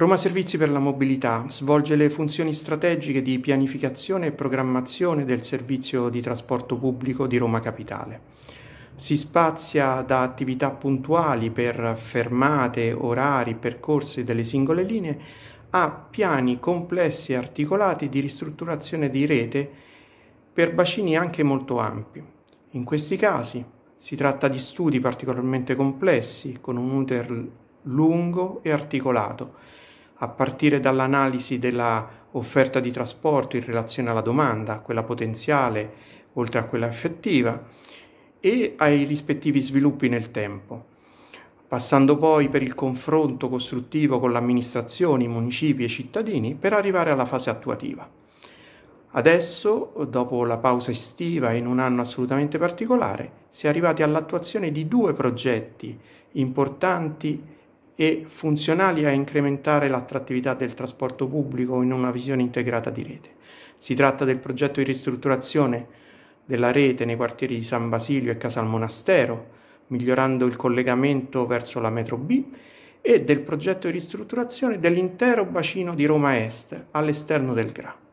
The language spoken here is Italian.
Roma Servizi per la Mobilità svolge le funzioni strategiche di pianificazione e programmazione del servizio di trasporto pubblico di Roma Capitale. Si spazia da attività puntuali per fermate, orari, percorsi delle singole linee a piani complessi e articolati di ristrutturazione di rete per bacini anche molto ampi. In questi casi si tratta di studi particolarmente complessi con un uter lungo e articolato a partire dall'analisi della offerta di trasporto in relazione alla domanda, quella potenziale oltre a quella effettiva, e ai rispettivi sviluppi nel tempo, passando poi per il confronto costruttivo con l'amministrazione, i municipi e i cittadini per arrivare alla fase attuativa. Adesso, dopo la pausa estiva e in un anno assolutamente particolare, si è arrivati all'attuazione di due progetti importanti e funzionali a incrementare l'attrattività del trasporto pubblico in una visione integrata di rete. Si tratta del progetto di ristrutturazione della rete nei quartieri di San Basilio e Casal Monastero, migliorando il collegamento verso la metro B e del progetto di ristrutturazione dell'intero bacino di Roma Est all'esterno del GRA.